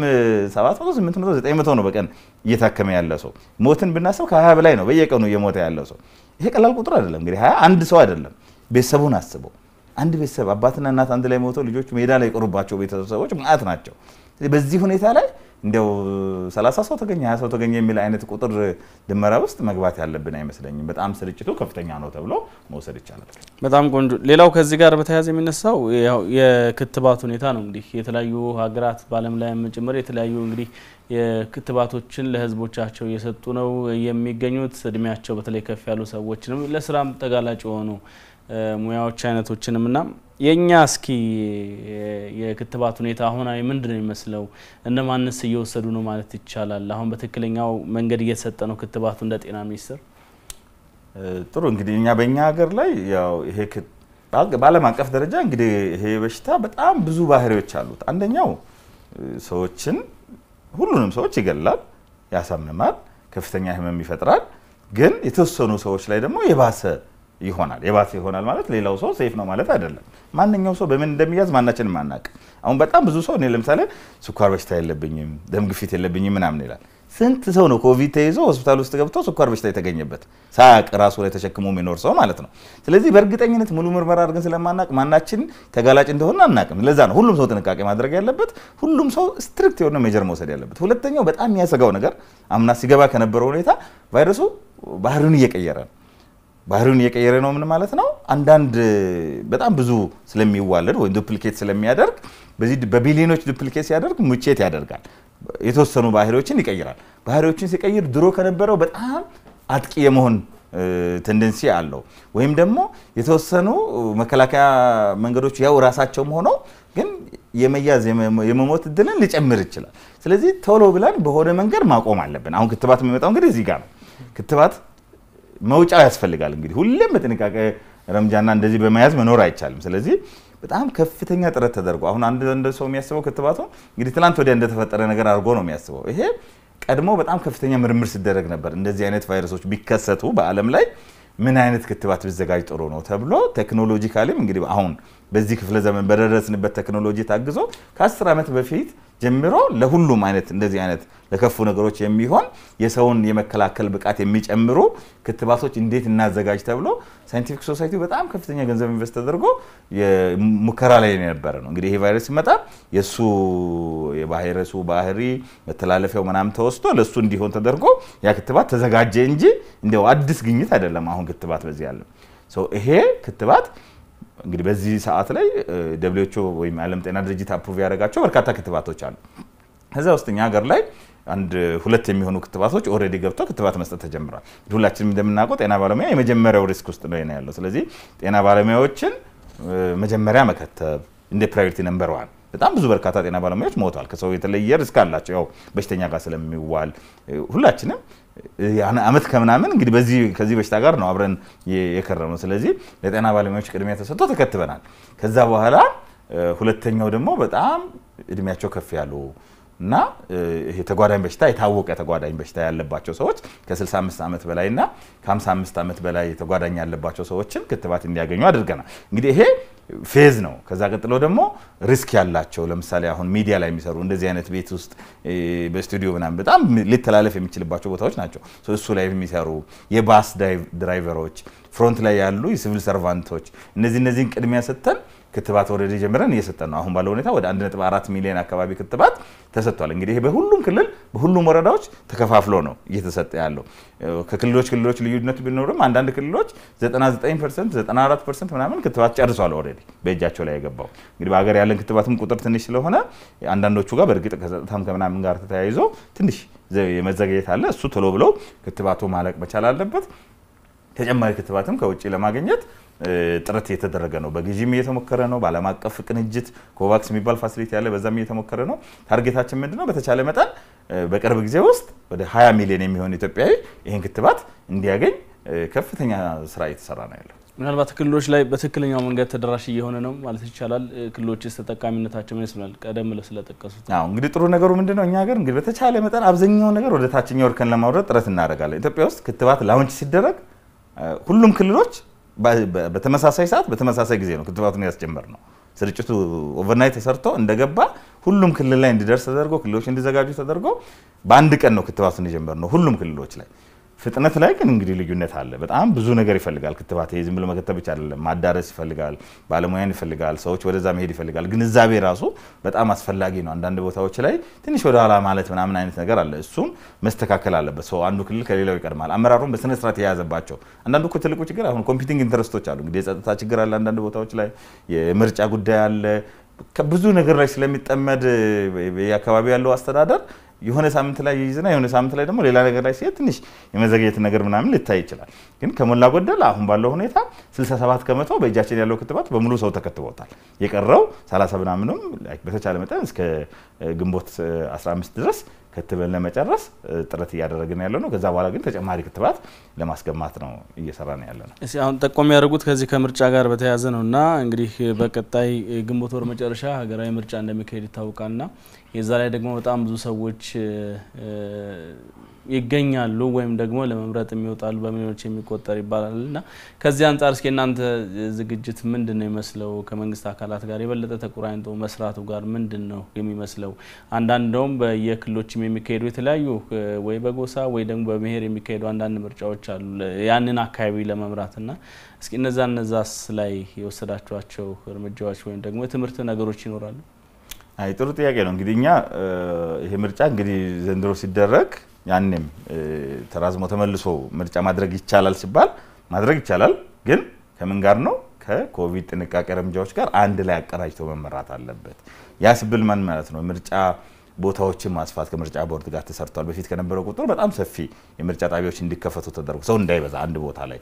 7890 ነው በቀን እየታከመ ያለ ሰው። ሞትን ብናስብ ከ20 በላይ ነው በየቀኑ እየሞተ ያለው ሰው። ይሄ ቀላል ቁጥር አይደለም። እንግዲህ 20 አንድ ሰው አይደለም፣ ቤተሰቡን አስበው። አንድ ቤተሰብ አባትና እናት አንድ ላይ ሞተው ልጆቹ ሜዳ ላይ የቀሩባቸው ቤተሰቦች መዓት ናቸው። በዚህ ሁኔታ ላይ እንዲያው 30 ሰው ተገኘ 20 ሰው ተገኘ የሚል አይነት ቁጥር ድመራ ውስጥ መግባት ያለብን አይመስለኝም። በጣም ስርጭቱ ከፍተኛ ነው ተብሎ መውሰድ ይቻላል። በጣም ቆንጆ። ሌላው ከዚህ ጋር በተያያዘ የሚነሳው የክትባት ሁኔታ ነው። እንግዲህ የተለያዩ ሀገራት በዓለም ላይ ጭምር የተለያዩ እንግዲህ የክትባቶችን ለህዝቦቻቸው እየሰጡ ነው የሚገኙት። እድሜያቸው በተለይ ከፍ ያሉ ሰዎችንም ለስራም ተጋላጭ የሆኑ ሙያዎች አይነቶችንም እና የእኛ እስኪ የክትባት ሁኔታ አሁናዊ ምንድን ነው የሚመስለው? ማንስ እየወሰዱ ነው ማለት ይቻላል? አሁን በትክክለኛው መንገድ እየተሰጠ ነው ክትባቱ እንደ ጤና ሚኒስቴር? ጥሩ እንግዲህ እኛ በእኛ ሀገር ላይ ያው ይሄ በዓለም አቀፍ ደረጃ እንግዲህ ይሄ በሽታ በጣም ብዙ ባህሪዎች አሉት። አንደኛው ሰዎችን ሁሉንም ሰዎች ይገላል፣ ያሳምማል፣ ከፍተኛ ህመም ይፈጥራል። ግን የተወሰኑ ሰዎች ላይ ደግሞ የባሰ ይሆናል። የባሰ ይሆናል ማለት ሌላው ሰው ሴፍ ነው ማለት አይደለም። ማንኛው ሰው በምን እንደሚያዝ ማናችን ማናቅ አሁን በጣም ብዙ ሰው እኔ ለምሳሌ ስኳር በሽታ የለብኝም፣ ደም ግፊት የለብኝም ምናምን ይላል። ስንት ሰው ነው ኮቪድ ተይዞ ሆስፒታል ውስጥ ገብቶ ስኳር በሽታ የተገኘበት ሳያቅ ራሱ ላይ ተሸክሞ የሚኖር ሰው ማለት ነው። ስለዚህ በእርግጠኝነት ሙሉ ምርመራ አድርገን ስለማናቅ ማናችን ተጋላጭ እንደሆነ አናቅም። ለዛ ነው ሁሉም ሰው ጥንቃቄ ማድረግ ያለበት፣ ሁሉም ሰው ስትሪክት የሆነ ሜጀር መውሰድ ያለበት። ሁለተኛው በጣም የሚያሰጋው ነገር አምና ሲገባ ከነበረው ሁኔታ ቫይረሱ ባህሪውን እየቀየረ ነው። ባህሪውን እየቀየረ ነው። ምን ማለት ነው? አንዳንድ በጣም ብዙ ስለሚዋለድ ወይም ዱፕሊኬት ስለሚያደርግ በዚህ በቢሊዮኖች ዱፕሊኬት ሲያደርግ ሙቼት ያደርጋል። የተወሰኑ ባህሪዎችን ይቀይራል። ባህሪዎችን ሲቀይር ድሮ ከነበረው በጣም አጥቂ የመሆን ቴንደንሲ አለው። ወይም ደግሞ የተወሰኑ መከላከያ መንገዶች ያው ራሳቸውም ሆነው ግን የመያዝ የመሞት እድልን ሊጨምር ይችላል። ስለዚህ ቶሎ ብለን በሆነ መንገድ ማቆም አለብን። አሁን ክትባት የሚመጣው እንግዲህ እዚህ ጋር ነው ክትባት መውጫው ያስፈልጋል። እንግዲህ ሁሌም በጥንቃቄ እርምጃና እንደዚህ በመያዝ መኖር አይቻልም። ስለዚህ በጣም ከፍተኛ ጥረት ተደርጎ አሁን አንድ ሰው የሚያስበው ክትባቱ እንግዲህ ትላንት ወዲያ እንደተፈጠረ ነገር አድርጎ ነው የሚያስበው። ይሄ ቀድሞ በጣም ከፍተኛ ምርምር ሲደረግ ነበር። እንደዚህ አይነት ቫይረሶች ቢከሰቱ በዓለም ላይ ምን አይነት ክትባት ቢዘጋጅ ጥሩ ነው ተብሎ ቴክኖሎጂካሊም እንግዲህ አሁን በዚህ ክፍለ ዘመን በደረስንበት ቴክኖሎጂ ታግዞ ከአስር ዓመት በፊት ጀምሮ ለሁሉም አይነት እንደዚህ አይነት ለከፉ ነገሮች የሚሆን የሰውን የመከላከል ብቃት የሚጨምሩ ክትባቶች እንዴት እናዘጋጅ ተብሎ ሳይንቲፊክ ሶሳይቲ በጣም ከፍተኛ ገንዘብ ኢንቨስት ተደርጎ ሙከራ ላይ የነበረ ነው። እንግዲህ ይህ ቫይረስ ሲመጣ የእሱ የቫይረሱ ባህሪ መተላለፊያው ምናምን ተወስቶ ለእሱ እንዲሆን ተደርጎ ያ ክትባት ተዘጋጀ እንጂ እንዲያው አዲስ ግኝት አይደለም። አሁን ክትባት በዚህ ያለ ይሄ ክትባት እንግዲህ በዚህ ሰዓት ላይ ደብሊዎቹ ወይም የዓለም ጤና ድርጅት አፕሩቭ ያደረጋቸው በርካታ ክትባቶች አሉ። ከዚያ ውስጥ እኛ ሀገር ላይ አንድ ሁለት የሚሆኑ ክትባቶች ኦልሬዲ ገብተው ክትባት መስጠት ተጀምሯል። ሁላችንም እንደምናውቀው ጤና ባለሙያ የመጀመሪያው ሪስክ ውስጥ ነው ያለው። ስለዚህ ጤና ባለሙያዎችን መጀመሪያ መከተብ እንደ ፕራዮሪቲ ነምበር ዋን በጣም ብዙ በርካታ ጤና ባለሙያዎች ሞተዋል። ከሰው የተለየ ሪስክ አላቸው፣ ያው በሽተኛ ጋር ስለሚዋል ሁላችንም አመት ከምናምን እንግዲህ በዚህ ከዚህ በሽታ ጋር ነው አብረን የከረመው። ስለዚህ ለጤና ባለሙያዎች ቅድሚያ ተሰጥቶ ተከትበናል። ከዛ በኋላ ሁለተኛው ደግሞ በጣም እድሜያቸው ከፍ ያሉ እና ይሄ ተጓዳኝ በሽታ የታወቀ ተጓዳኝ በሽታ ያለባቸው ሰዎች ከ65 ዓመት በላይ እና ከ55 ዓመት በላይ ተጓዳኝ ያለባቸው ሰዎችን ክትባት እንዲያገኙ አድርገናል። እንግዲህ ይሄ ፌዝ ነው። ከዛ ቀጥሎ ደግሞ ሪስክ ያላቸው ለምሳሌ አሁን ሚዲያ ላይ የሚሰሩ እንደዚህ አይነት ቤት ውስጥ በስቱዲዮ ምናምን በጣም ሊተላለፍ የሚችልባቸው ቦታዎች ናቸው። እሱ ላይ የሚሰሩ የባስ ድራይቨሮች ፍሮንት ላይ ያሉ የሲቪል ሰርቫንቶች እነዚህ እነዚህን ቅድሚያ ሰጥተን ክትባት ወደ ጀምረን እየሰጠን ነው። አሁን ባለው ሁኔታ ወደ 1.4 ሚሊዮን አካባቢ ክትባት ተሰጥቷል። እንግዲህ በሁሉም ክልል በሁሉም ወረዳዎች ተከፋፍሎ ነው እየተሰጠ ያለው። ከክልሎች ክልሎች ልዩነት ቢኖርም አንዳንድ ክልሎች 99 ፐርሰንት 94 ፐርሰንት ምናምን ክትባት ጨርሷል ኦልሬዲ በእጃቸው ላይ የገባው። እንግዲህ በሀገር ያለን ክትባትም ቁጥር ትንሽ ስለሆነ አንዳንዶቹ ጋር በእርግጥ ከጸጥታም ከምናምን ጋር ተተያይዞ ትንሽ የመዘገየት አለ። እሱ ቶሎ ብለው ክትባቱ ማለቅ መቻል አለበት። ተጨማሪ ክትባትም ከውጭ ለማግኘት ጥረት እየተደረገ ነው። በግዥም እየተሞከረ ነው። በዓለም አቀፍ ቅንጅት ኮቫክስ የሚባል ፋሲሊቲ ያለ በዛም እየተሞከረ ነው። ታርጌታችን ምንድነው? በተቻለ መጠን በቅርብ ጊዜ ውስጥ ወደ 20 ሚሊዮን የሚሆን ኢትዮጵያዊ ይህን ክትባት እንዲያገኝ ከፍተኛ ስራ እየተሰራ ነው ያለው። ምናልባት ክልሎች ላይ በትክክለኛው መንገድ ተደራሽ እየሆነ ነው ማለት ይቻላል። ክልሎችስ ተጠቃሚነታቸው ምን ይመስላል? ቀደም ብለው ስለጠቀሱት እንግዲህ ጥሩ ነገሩ ምንድን ነው? እኛ ሀገር እንግዲህ በተቻለ መጠን አብዛኛው ነገር ወደ ታችኛው እርከን ለማውረድ ጥረት እናደርጋለን። ኢትዮጵያ ውስጥ ክትባት ላውንች ሲደረግ ሁሉም ክልሎች በተመሳሳይ ሰዓት በተመሳሳይ ጊዜ ነው ክትባቱን ያስጀመር ነው። ስርጭቱ ኦቨርናይት ተሰርቶ እንደገባ ሁሉም ክልል ላይ እንዲደርስ ተደርጎ ክልሎች እንዲዘጋጁ ተደርጎ በአንድ ቀን ነው ክትባቱን የጀመር ነው ሁሉም ክልሎች ላይ ፍጥነት ላይ ግን እንግዲህ ልዩነት አለ። በጣም ብዙ ነገር ይፈልጋል ክትባት። ይሄ ዝም ብሎ መከተብ ብቻ አይደለም፣ ማዳረስ ይፈልጋል፣ ባለሙያን ይፈልጋል፣ ሰዎች ወደዛ መሄድ ይፈልጋል። ግንዛቤ ራሱ በጣም አስፈላጊ ነው። አንዳንድ ቦታዎች ላይ ትንሽ ወደኋላ ማለት ምናምን አይነት ነገር አለ። እሱም መስተካከል አለበት። ሰው አንዱ ክልል ከሌላው ይቀድማል። አመራሩን በስነ ስርዓት የያዘባቸው አንዳንዱ እኮ ትልቁ ችግር አሁን ኮምፒቲንግ ኢንተረስቶች አሉ። እንግዲህ የጸጥታ ችግር አለ፣ አንዳንድ ቦታዎች ላይ የምርጫ ጉዳይ አለ። ብዙ ነገር ላይ ስለሚጠመድ የአካባቢ ያለው አስተዳደር የሆነ ሳምንት ላይ ይይዝና የሆነ ሳምንት ላይ ደግሞ ሌላ ነገር ላይ ሲሄድ ትንሽ የመዘግየት ነገር ምናምን ልታይ ይችላል። ግን ከሞላ ጎደል አሁን ባለው ሁኔታ 67 ከመቶ በእጃችን ያለው ክትባት በሙሉ ሰው ተከትቦታል። የቀረው 30 ምናምንም በተቻለ መጠን እስከ ግንቦት 15 ድረስ ክትበን ለመጨረስ ጥረት እያደረግን ያለ ነው። ከዛ በኋላ ግን ተጨማሪ ክትባት ለማስገማት ነው እየሰራ ነው ያለ ነው። አሁን ጠቆም ያደርጉት ከዚህ ከምርጫ ጋር በተያያዘ ነው እና እንግዲህ በቀጣይ ግንቦት ወር መጨረሻ ሀገራዊ ምርጫ እንደሚካሄድ ይታወቃልና የዛ ላይ ደግሞ በጣም ብዙ ሰዎች ይገኛሉ ወይም ደግሞ ለመምረጥ የሚወጣሉ በሚሊዮኖች የሚቆጠር ይባላል እና ከዚህ አንጻር እስኪ እናንተ ዝግጅት ምንድን ነው ይመስለው? ከመንግስት አካላት ጋር የበለጠ ተቆራኝቶ መስራቱ ጋር ምንድን ነው የሚመስለው? አንዳንድ እንደውም በየክልሎችም የሚካሄዱ የተለያዩ ወይ በጎሳ ወይ ደግሞ በብሔር የሚካሄዱ አንዳንድ ምርጫዎች አሉ ያንን አካባቢ ለመምራት እና እስኪ እነዛ እነዛስ ላይ የወሰዳቸዋቸው እርምጃዎች ወይም ደግሞ የትምህርት ነገሮች ይኖራሉ? አይ ጥሩ ጥያቄ ነው። እንግዲህ እኛ ይሄ ምርጫ እንግዲህ ዘንድሮ ሲደረግ ያንም ተራዝሞ ተመልሶ ምርጫ ማድረግ ይቻላል ሲባል ማድረግ ይቻላል፣ ግን ከምን ጋር ነው? ከኮቪድ ጥንቃቄ እርምጃዎች ጋር አንድ ላይ አቀራጅቶ መመራት አለበት። ያ ስብል ማን ማለት ነው? ምርጫ ቦታዎችን ማስፋት ከምርጫ ቦርድ ጋር ተሰርቷል። በፊት ከነበረው ቁጥር በጣም ሰፊ የምርጫ ጣቢያዎች እንዲከፈቱ ተደረጉ፣ ሰው እንዳይበዛ አንድ ቦታ ላይ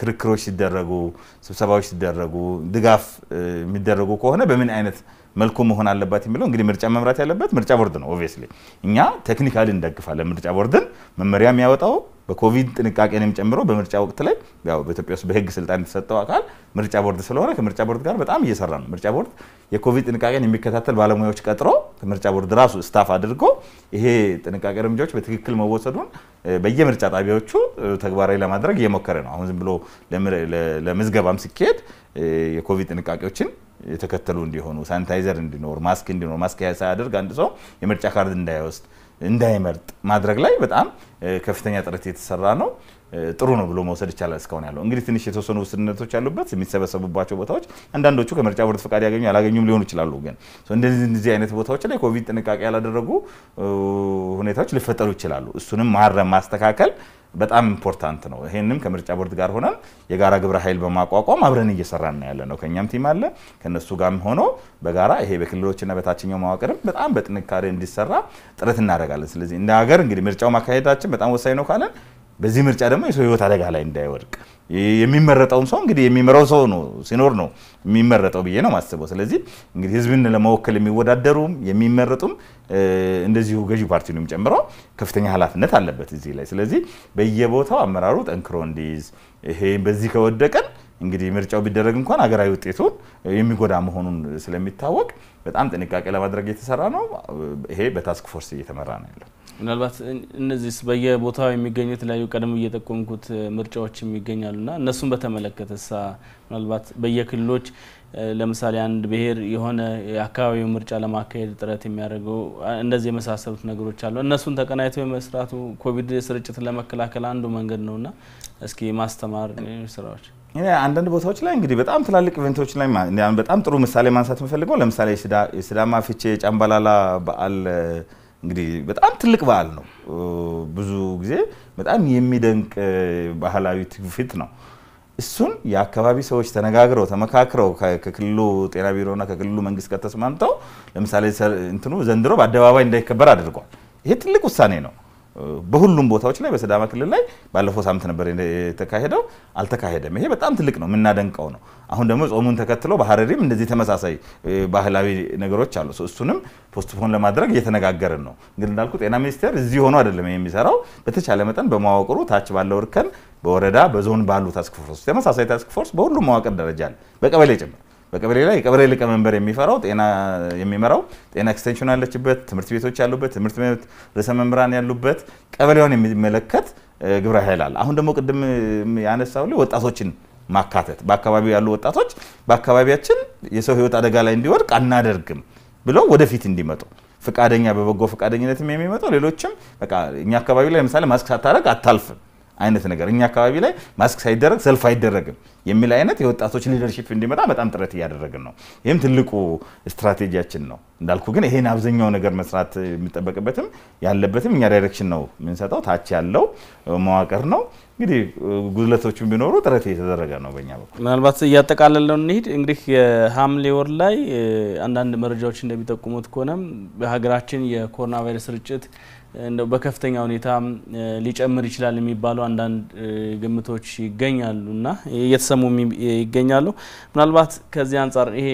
ክርክሮች ሲደረጉ፣ ስብሰባዎች ሲደረጉ፣ ድጋፍ የሚደረጉ ከሆነ በምን አይነት መልኩ መሆን አለባት የሚለው እንግዲህ ምርጫ መምራት ያለበት ምርጫ ቦርድ ነው። ኦብቪየስሊ እኛ ቴክኒካሊ እንደግፋለን። ምርጫ ቦርድን መመሪያ የሚያወጣው በኮቪድ ጥንቃቄንም ጨምሮ በምርጫ ወቅት ላይ ያው በኢትዮጵያ ውስጥ በህግ ስልጣን የተሰጠው አካል ምርጫ ቦርድ ስለሆነ ከምርጫ ቦርድ ጋር በጣም እየሰራ ነው። ምርጫ ቦርድ የኮቪድ ጥንቃቄን የሚከታተል ባለሙያዎች ቀጥሮ ምርጫ ቦርድ ራሱ ስታፍ አድርጎ ይሄ ጥንቃቄ እርምጃዎች በትክክል መወሰዱን በየምርጫ ጣቢያዎቹ ተግባራዊ ለማድረግ እየሞከረ ነው። አሁን ዝም ብሎ ለምዝገባም ሲካሄድ የኮቪድ ጥንቃቄዎችን የተከተሉ እንዲሆኑ ሳኒታይዘር እንዲኖር ማስክ እንዲኖር ማስክ ሳያደርግ አንድ ሰው የምርጫ ካርድ እንዳይወስድ እንዳይመርጥ ማድረግ ላይ በጣም ከፍተኛ ጥረት የተሰራ ነው። ጥሩ ነው ብሎ መውሰድ ይቻላል። እስካሁን ያለው እንግዲህ ትንሽ የተወሰኑ ውስንነቶች ያሉበት የሚሰበሰቡባቸው ቦታዎች አንዳንዶቹ ከምርጫ ቦርድ ፈቃድ ያገኙ ያላገኙም ሊሆኑ ይችላሉ። ግን እንደዚህ አይነት ቦታዎች ላይ ኮቪድ ጥንቃቄ ያላደረጉ ሁኔታዎች ሊፈጠሩ ይችላሉ። እሱንም ማረም ማስተካከል በጣም ኢምፖርታንት ነው። ይህንም ከምርጫ ቦርድ ጋር ሆነን የጋራ ግብረ ኃይል በማቋቋም አብረን እየሰራን ያለ ነው። ከእኛም ቲም አለ ከእነሱ ጋርም ሆኖ በጋራ ይሄ በክልሎችና በታችኛው መዋቅርም በጣም በጥንካሬ እንዲሰራ ጥረት እናደርጋለን። ስለዚህ እንደ ሀገር እንግዲህ ምርጫው ማካሄዳችን በጣም ወሳኝ ነው ካለን በዚህ ምርጫ ደግሞ የሰው ህይወት አደጋ ላይ እንዳይወድቅ የሚመረጠውም ሰው እንግዲህ የሚመራው ሰው ነው ሲኖር ነው የሚመረጠው ብዬ ነው ማስበው። ስለዚህ እንግዲህ ህዝብን ለመወከል የሚወዳደሩም የሚመረጡም እንደዚሁ ገዢ ነው የሚጨምረው ከፍተኛ ኃላፊነት አለበት እዚህ ላይ። ስለዚህ በየቦታው አመራሩ ጠንክሮ እንዲይዝ ይሄ በዚህ ከወደቀን እንግዲህ ምርጫው ቢደረግ እንኳን ሀገራዊ ውጤቱን የሚጎዳ መሆኑን ስለሚታወቅ በጣም ጥንቃቄ ለማድረግ የተሰራ ነው። ይሄ በታስክ ፎርስ እየተመራ ነው ያለው። ምናልባት እነዚህ በየቦታው የሚገኙ የተለያዩ ቀደም እየጠቆምኩት ምርጫዎች የሚገኛሉ ና እነሱን በተመለከተ ሳ ምናልባት በየክልሎች ለምሳሌ አንድ ብሔር የሆነ የአካባቢው ምርጫ ለማካሄድ ጥረት የሚያደርገው እንደዚህ የመሳሰሉት ነገሮች አሉ። እነሱን ተቀናይተው የመስራቱ ኮቪድ ስርጭትን ለመከላከል አንዱ መንገድ ነው ና እስኪ ማስተማር ስራዎች አንዳንድ ቦታዎች ላይ እንግዲህ በጣም ትላልቅ ኢቨንቶች ላይ በጣም ጥሩ ምሳሌ ማንሳት የምፈልገው ለምሳሌ ሲዳማ ፍቼ ጫምባላላ በዓል እንግዲህ በጣም ትልቅ በዓል ነው። ብዙ ጊዜ በጣም የሚደንቅ ባህላዊ ትውፊት ነው። እሱን የአካባቢ ሰዎች ተነጋግረው ተመካክረው ከክልሉ ጤና ቢሮና ከክልሉ መንግስት ጋር ተስማምተው ለምሳሌ እንትኑ ዘንድሮ በአደባባይ እንዳይከበር አድርጓል። ይሄ ትልቅ ውሳኔ ነው። በሁሉም ቦታዎች ላይ በሲዳማ ክልል ላይ ባለፈው ሳምንት ነበር የተካሄደው፣ አልተካሄደም። ይሄ በጣም ትልቅ ነው፣ የምናደንቀው ነው። አሁን ደግሞ ጾሙን ተከትሎ በሀረሪም እንደዚህ ተመሳሳይ ባህላዊ ነገሮች አሉ። እሱንም ፖስትፖን ለማድረግ እየተነጋገርን ነው። እንግዲህ እንዳልኩ ጤና ሚኒስቴር እዚህ ሆኖ አይደለም የሚሰራው። በተቻለ መጠን በመዋቅሩ ታች ባለው እርከን፣ በወረዳ በዞን ባሉ ታስክፎርስ፣ ተመሳሳይ ታስክፎርስ በሁሉም መዋቅር ደረጃ አለ፣ በቀበሌ ጭምር በቀበሌ ላይ የቀበሌ ሊቀመንበር የሚፈራው ጤና የሚመራው ጤና ኤክስቴንሽን ያለችበት ትምህርት ቤቶች ያሉበት ትምህርት ቤት ርዕሰ መምህራን ያሉበት ቀበሌውን የሚመለከት ግብረ ኃይል አለ። አሁን ደግሞ ቅድም ያነሳው ወጣቶችን ማካተት በአካባቢው ያሉ ወጣቶች በአካባቢያችን የሰው ህይወት አደጋ ላይ እንዲወድቅ አናደርግም ብለው ወደፊት እንዲመጡ ፍቃደኛ በበጎ ፈቃደኝነትም የሚመጡ ሌሎችም በቃ እኛ አካባቢ ላይ ለምሳሌ ማስክ ሳታደርግ አታልፍም አይነት ነገር እኛ አካባቢ ላይ ማስክ ሳይደረግ ሰልፍ አይደረግም የሚል አይነት የወጣቶች ሊደርሽፕ እንዲመጣ በጣም ጥረት እያደረግን ነው። ይህም ትልቁ ስትራቴጂያችን ነው። እንዳልኩ ግን ይሄን አብዛኛው ነገር መስራት የሚጠበቅበትም ያለበትም እኛ ዳይሬክሽን ነው የምንሰጠው። ታች ያለው መዋቅር ነው እንግዲህ ጉድለቶቹን ቢኖሩ ጥረት የተደረገ ነው በእኛ በኩል። ምናልባት እያጠቃለለው እንሂድ። እንግዲህ የሐምሌ ወር ላይ አንዳንድ መረጃዎች እንደሚጠቁሙት ከሆነም በሀገራችን የኮሮና ቫይረስ ስርጭት እንደው በከፍተኛ ሁኔታ ሊጨምር ይችላል የሚባሉ አንዳንድ ግምቶች ይገኛሉ እና እየተሰሙ ይገኛሉ። ምናልባት ከዚህ አንጻር ይሄ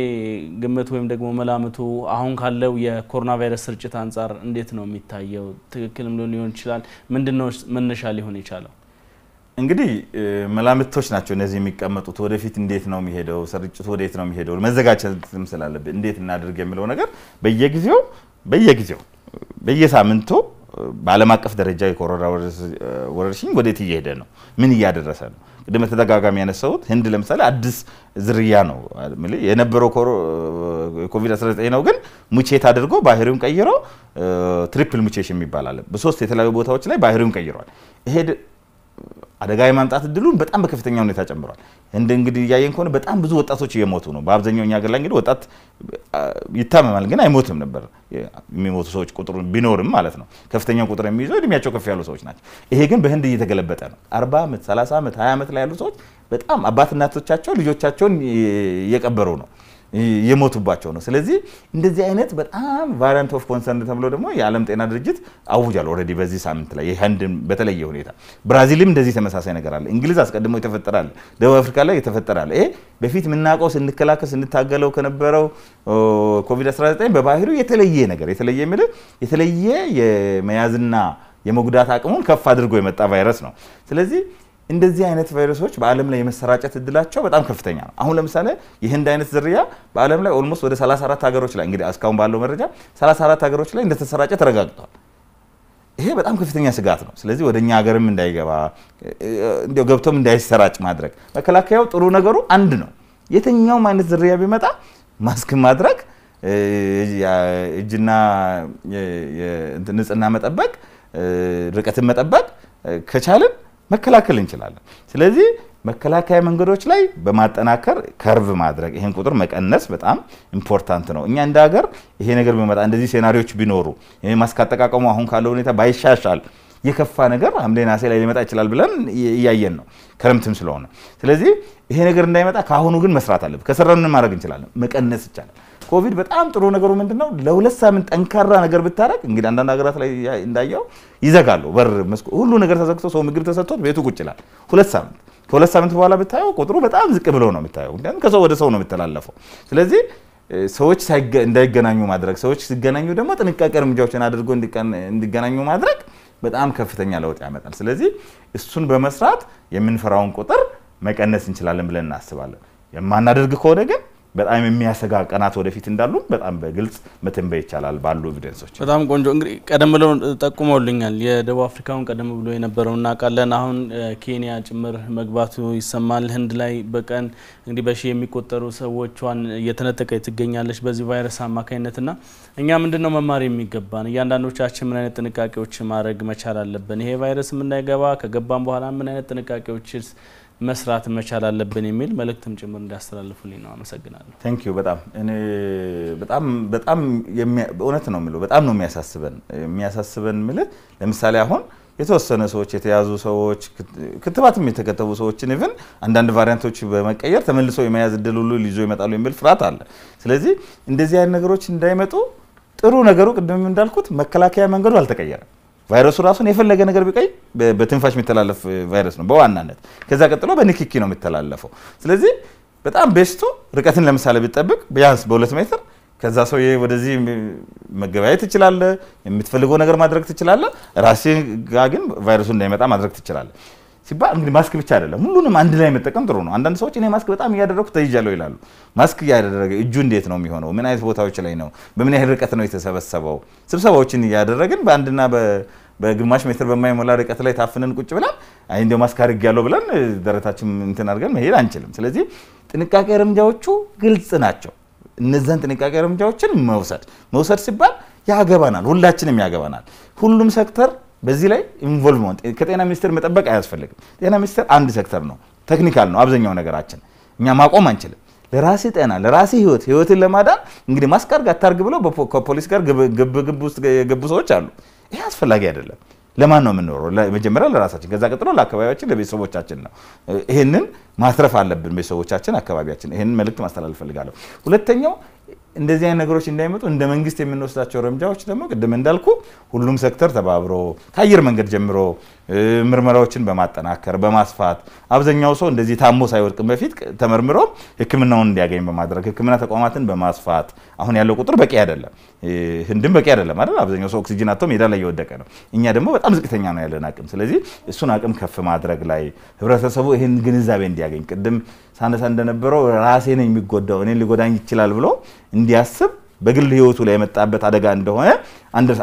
ግምት ወይም ደግሞ መላምቱ አሁን ካለው የኮሮና ቫይረስ ስርጭት አንጻር እንዴት ነው የሚታየው? ትክክልም ሊሆን ይችላል። ምንድን ነው መነሻ ሊሆን የቻለው? እንግዲህ መላምቶች ናቸው እነዚህ የሚቀመጡት። ወደፊት እንዴት ነው የሚሄደው ስርጭቱ፣ ወዴት ነው የሚሄደው፣ መዘጋጀትም ስላለብን እንዴት እናድርግ የሚለው ነገር በየጊዜው በየጊዜው በየሳምንቱ በዓለም አቀፍ ደረጃ የኮሮና ወረርሽኝ ወዴት እየሄደ ነው? ምን እያደረሰ ነው? ቅድመ ተደጋጋሚ ያነሳሁት ህንድ ለምሳሌ አዲስ ዝርያ ነው የነበረው ኮቪድ-19 ነው፣ ግን ሙቼት አድርጎ ባህሪውን ቀይሮ ትሪፕል ሙቼሽን የሚባል አለ። በሶስት የተለያዩ ቦታዎች ላይ ባህሪውን ቀይሯል። አደጋ የማምጣት እድሉን በጣም በከፍተኛ ሁኔታ ጨምሯል። እንደ እንግዲህ እያየን ከሆነ በጣም ብዙ ወጣቶች እየሞቱ ነው። በአብዛኛው እኛ ሀገር ላይ እንግዲህ ወጣት ይታመማል ግን አይሞትም ነበር። የሚሞቱ ሰዎች ቁጥሩ ቢኖርም ማለት ነው ከፍተኛው ቁጥር የሚይዘው እድሜያቸው ከፍ ያሉ ሰዎች ናቸው። ይሄ ግን በህንድ እየተገለበጠ ነው። አርባ ዓመት ሰላሳ ዓመት ሀያ ዓመት ላይ ያሉ ሰዎች በጣም አባት እናቶቻቸው ልጆቻቸውን እየቀበሩ ነው። የሞቱባቸው ነው። ስለዚህ እንደዚህ አይነት በጣም ቫሪያንት ኦፍ ኮንሰርን ተብሎ ደግሞ የዓለም ጤና ድርጅት አውጃል ኦልሬዲ በዚህ ሳምንት ላይ የህንድን በተለየ ሁኔታ ብራዚልም እንደዚህ ተመሳሳይ ነገር አለ። እንግሊዝ አስቀድሞ የተፈጠራል፣ ደቡብ አፍሪካ ላይ የተፈጠራል። ይሄ በፊት የምናውቀው ስንከላከል ስንታገለው ከነበረው ኮቪድ-19 በባህሪው የተለየ ነገር የተለየ የሚል የተለየ የመያዝና የመጉዳት አቅሙን ከፍ አድርጎ የመጣ ቫይረስ ነው። ስለዚህ እንደዚህ አይነት ቫይረሶች በዓለም ላይ የመሰራጨት እድላቸው በጣም ከፍተኛ ነው። አሁን ለምሳሌ የህንድ አይነት ዝርያ በዓለም ላይ ኦልሞስት ወደ 34 ሀገሮች ላይ እንግዲህ እስካሁን ባለው መረጃ 34 ሀገሮች ላይ እንደተሰራጨ ተረጋግጧል። ይሄ በጣም ከፍተኛ ስጋት ነው። ስለዚህ ወደ እኛ ሀገርም እንዳይገባ እንዲያው ገብቶም እንዳይሰራጭ ማድረግ መከላከያው ጥሩ ነገሩ አንድ ነው። የትኛውም አይነት ዝርያ ቢመጣ ማስክ ማድረግ፣ እጅና ንጽህና መጠበቅ፣ ርቀትን መጠበቅ ከቻልን መከላከል እንችላለን። ስለዚህ መከላከያ መንገዶች ላይ በማጠናከር ከርቭ ማድረግ ይህን ቁጥር መቀነስ በጣም ኢምፖርታንት ነው። እኛ እንደ ሀገር ይሄ ነገር ቢመጣ እንደዚህ ሴናሪዎች ቢኖሩ ማስክ አጠቃቀሙ አሁን ካለው ሁኔታ ባይሻሻል የከፋ ነገር ሐምሌ ነሐሴ ላይ ሊመጣ ይችላል ብለን እያየን ነው፣ ክረምትም ስለሆነ። ስለዚህ ይሄ ነገር እንዳይመጣ ከአሁኑ ግን መስራት አለብን። ከሰራን ምን ማድረግ እንችላለን? መቀነስ ይቻላል። ኮቪድ በጣም ጥሩ ነገሩ ምንድን ነው? ለሁለት ሳምንት ጠንካራ ነገር ብታደረግ እንግዲህ አንዳንድ ሀገራት ላይ እንዳየው ይዘጋሉ፣ በር መስኮ፣ ሁሉ ነገር ተዘግቶ ሰው ምግብ ተሰጥቶት ቤቱ ቁጭ ይላል ሁለት ሳምንት። ከሁለት ሳምንት በኋላ ብታየው ቁጥሩ በጣም ዝቅ ብሎ ነው የምታየው፣ ምክንያቱም ከሰው ወደ ሰው ነው የሚተላለፈው። ስለዚህ ሰዎች እንዳይገናኙ ማድረግ፣ ሰዎች ሲገናኙ ደግሞ ጥንቃቄ እርምጃዎችን አድርጎ እንዲገናኙ ማድረግ በጣም ከፍተኛ ለውጥ ያመጣል። ስለዚህ እሱን በመስራት የምንፈራውን ቁጥር መቀነስ እንችላለን ብለን እናስባለን። የማናደርግ ከሆነ ግን በጣም የሚያሰጋ ቀናት ወደፊት እንዳሉ በጣም በግልጽ መተንበይ ይቻላል ባሉ ኤቪደንሶች። በጣም ቆንጆ እንግዲህ ቀደም ብለው ጠቁመውልኛል። የደቡብ አፍሪካውን ቀደም ብሎ የነበረው እናውቃለን። አሁን ኬንያ ጭምር መግባቱ ይሰማል። ህንድ ላይ በቀን እንግዲህ በሺ የሚቆጠሩ ሰዎቿን እየተነጠቀ ትገኛለች በዚህ ቫይረስ አማካኝነትና እኛ ምንድን ነው መማር የሚገባን? እያንዳንዶቻችን ምን አይነት ጥንቃቄዎች ማድረግ መቻል አለብን? ይሄ ቫይረስ የምናይገባ ከገባን በኋላ ምን አይነት ጥንቃቄዎች መስራት መቻል አለብን የሚል መልእክትም ጭምር እንዳስተላልፉልኝ ነው። አመሰግናለሁ። ዩ በጣም እኔ በጣም በጣም እውነት ነው የሚለው በጣም ነው የሚያሳስበን የሚያሳስበን የምልህ ለምሳሌ አሁን የተወሰነ ሰዎች የተያዙ ሰዎች ክትባትም የተከተቡ ሰዎችን ኢቭን አንዳንድ ቫሪያንቶች በመቀየር ተመልሶ የመያዝ እድል ሁሉ ሊዞ ይመጣሉ የሚል ፍርሃት አለ። ስለዚህ እንደዚህ አይነት ነገሮች እንዳይመጡ ጥሩ ነገሩ ቅድም እንዳልኩት መከላከያ መንገዱ አልተቀየረም። ቫይረሱ ራሱን የፈለገ ነገር ቢቀይ በትንፋሽ የሚተላለፍ ቫይረስ ነው በዋናነት። ከዛ ቀጥሎ በንክኪ ነው የሚተላለፈው። ስለዚህ በጣም ቤስቱ ርቀትን ለምሳሌ ቢጠብቅ ቢያንስ በሁለት ሜትር ከዛ ሰው ወደዚህ መገበያየት ትችላለ፣ የምትፈልገው ነገር ማድረግ ትችላለ። ራሴ ጋ ግን ቫይረሱ እንዳይመጣ ማድረግ ትችላለ። ሲባል እንግዲህ ማስክ ብቻ አይደለም፣ ሁሉንም አንድ ላይ መጠቀም ጥሩ ነው። አንዳንድ ሰዎች እኔ ማስክ በጣም እያደረኩ ተይዣለሁ ይላሉ። ማስክ እያደረገ እጁ እንዴት ነው የሚሆነው? ምን አይነት ቦታዎች ላይ ነው? በምን ያህል ርቀት ነው የተሰበሰበው? ስብሰባዎችን እያደረግን በአንድና በግማሽ ሜትር በማይሞላ ርቀት ላይ ታፍነን ቁጭ ብለን አይ እንደ ማስክ አድርጌያለሁ ብለን ደረታችን እንትን አድርገን መሄድ አንችልም። ስለዚህ ጥንቃቄ እርምጃዎቹ ግልጽ ናቸው። እነዛን ጥንቃቄ እርምጃዎችን መውሰድ መውሰድ ሲባል ያገባናል፣ ሁላችንም ያገባናል። ሁሉም ሴክተር በዚህ ላይ ኢንቮልቭመንት ከጤና ሚኒስቴር መጠበቅ አያስፈልግም። ጤና ሚኒስቴር አንድ ሴክተር ነው፣ ቴክኒካል ነው አብዛኛው ነገራችን። እኛ ማቆም አንችልም። ለራሴ ጤና ለራሴ ህይወት ህይወትን ለማዳን እንግዲህ ማስቀርግ አታርግ ብለው ከፖሊስ ጋር ግብግብ ውስጥ የገቡ ሰዎች አሉ። ይሄ አስፈላጊ አይደለም። ለማን ነው የምንኖረው? መጀመሪያ ለራሳችን፣ ከዛ ቀጥሎ ለአካባቢያችን፣ ለቤተሰቦቻችን ነው። ይህንን ማትረፍ አለብን። ቤተሰቦቻችን፣ አካባቢያችን። ይህንን መልእክት ማስተላለፍ ፈልጋለሁ። ሁለተኛው እንደዚህ አይነት ነገሮች እንዳይመጡ እንደ መንግስት የምንወስዳቸው እርምጃዎች ደግሞ ቅድም እንዳልኩ ሁሉም ሴክተር ተባብሮ ከአየር መንገድ ጀምሮ ምርመራዎችን በማጠናከር በማስፋት አብዛኛው ሰው እንደዚህ ታሞ ሳይወድቅም በፊት ተመርምሮ ሕክምናውን እንዲያገኝ በማድረግ ሕክምና ተቋማትን በማስፋት አሁን ያለው ቁጥር በቂ አይደለም። ህንድም በቂ አይደለም አይደል? አብዛኛው ሰው ኦክሲጅን አጥቶ ሜዳ ላይ እየወደቀ ነው። እኛ ደግሞ በጣም ዝቅተኛ ነው ያለን አቅም። ስለዚህ እሱን አቅም ከፍ ማድረግ ላይ ህብረተሰቡ ይህን ግንዛቤ እንዲያገኝ ቅድም ሳነሳ እንደነበረው ራሴ ነው የሚጎዳው እኔን ሊጎዳኝ ይችላል ብሎ እንዲያስብ በግል ህይወቱ ላይ የመጣበት አደጋ እንደሆነ አዲስ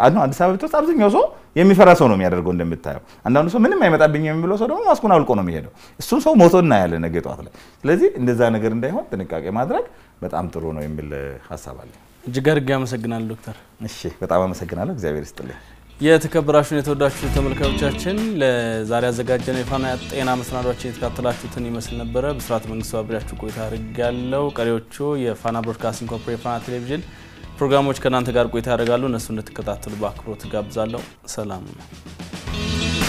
አበባ ውስጥ አብዛኛው ሰው የሚፈራ ሰው ነው የሚያደርገው። እንደምታየው አንዳንዱ ሰው ምንም አይመጣብኝ የሚለው ሰው ደግሞ ማስኩን አውልቆ ነው የሚሄደው። እሱም ሰው ሞቶ እናያለን ነገ ጠዋት ላይ። ስለዚህ እንደዛ ነገር እንዳይሆን ጥንቃቄ ማድረግ በጣም ጥሩ ነው የሚል ሀሳብ አለ። እጅግ አድርጌ አመሰግናለሁ ዶክተር። እሺ በጣም አመሰግናለሁ። እግዚአብሔር ይስጥልኝ። የተከበራችሁን የተወዳችሁ ተመልካቾቻችን ለዛሬ ያዘጋጀነው የፋና ጤና መሰናዷችን የተካተላችሁትን ይመስል ነበረ። ብስራት መንግስቱ አብሬያችሁ ቆይታ አድርጋለሁ። ቀሪዎቹ የፋና ብሮድካስቲንግ ኮርፖሬት ፋና ቴሌቪዥን ፕሮግራሞች ከእናንተ ጋር ቆይታ ያደርጋሉ። እነሱ እንድትከታተሉ በአክብሮት ጋብዛለሁ። ሰላም ነው።